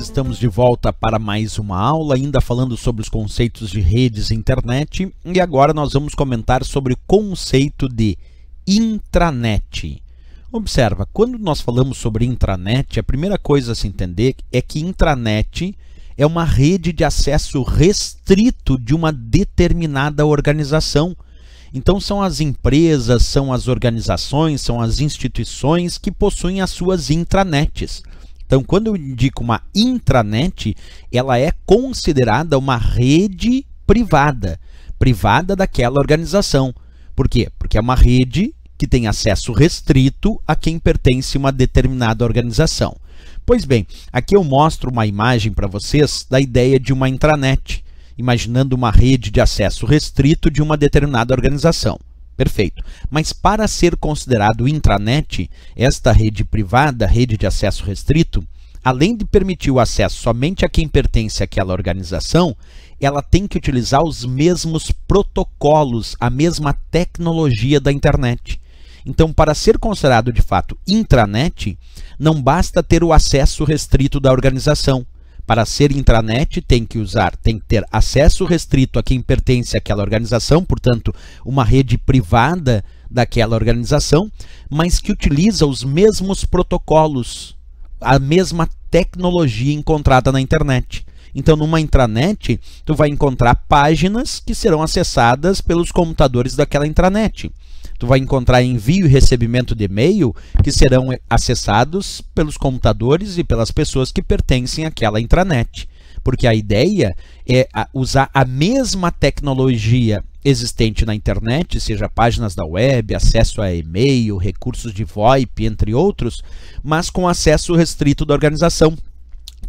Estamos de volta para mais uma aula, ainda falando sobre os conceitos de redes e internet. E agora nós vamos comentar sobre o conceito de intranet. Observa, quando nós falamos sobre intranet, a primeira coisa a se entender é que intranet é uma rede de acesso restrito de uma determinada organização. Então são as empresas, são as organizações, são as instituições que possuem as suas intranets. Então, quando eu indico uma intranet, ela é considerada uma rede privada, privada daquela organização. Por quê? Porque é uma rede que tem acesso restrito a quem pertence a uma determinada organização. Pois bem, aqui eu mostro uma imagem para vocês da ideia de uma intranet, imaginando uma rede de acesso restrito de uma determinada organização. Perfeito. Mas para ser considerado intranet, esta rede privada, rede de acesso restrito, além de permitir o acesso somente a quem pertence àquela organização, ela tem que utilizar os mesmos protocolos, a mesma tecnologia da internet. Então, para ser considerado de fato intranet, não basta ter o acesso restrito da organização. Para ser intranet, tem que usar, tem que ter acesso restrito a quem pertence àquela organização, portanto, uma rede privada daquela organização, mas que utiliza os mesmos protocolos, a mesma tecnologia encontrada na internet. Então, numa intranet, tu vai encontrar páginas que serão acessadas pelos computadores daquela intranet tu vai encontrar envio e recebimento de e-mail que serão acessados pelos computadores e pelas pessoas que pertencem àquela intranet. Porque a ideia é usar a mesma tecnologia existente na internet, seja páginas da web, acesso a e-mail, recursos de VoIP, entre outros, mas com acesso restrito da organização.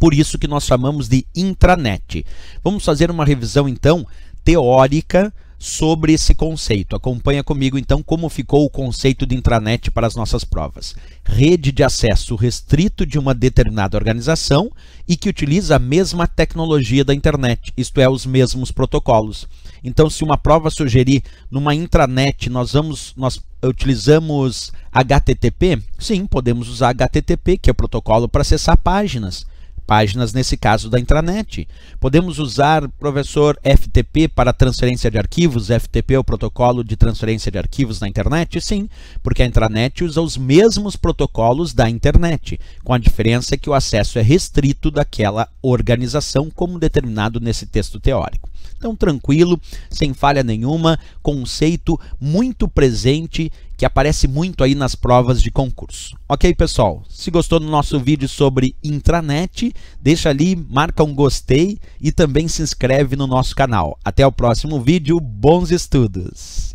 Por isso que nós chamamos de intranet. Vamos fazer uma revisão então teórica sobre esse conceito. Acompanha comigo então como ficou o conceito de intranet para as nossas provas. Rede de acesso restrito de uma determinada organização e que utiliza a mesma tecnologia da internet, isto é, os mesmos protocolos. Então, se uma prova sugerir numa intranet, nós vamos nós utilizamos HTTP? Sim, podemos usar HTTP, que é o protocolo para acessar páginas páginas, nesse caso da intranet. Podemos usar, professor, FTP para transferência de arquivos, FTP é o protocolo de transferência de arquivos na internet? Sim, porque a intranet usa os mesmos protocolos da internet, com a diferença que o acesso é restrito daquela organização, como determinado nesse texto teórico. Então, tranquilo, sem falha nenhuma, conceito muito presente que aparece muito aí nas provas de concurso. Ok, pessoal? Se gostou do nosso vídeo sobre intranet, deixa ali, marca um gostei e também se inscreve no nosso canal. Até o próximo vídeo, bons estudos!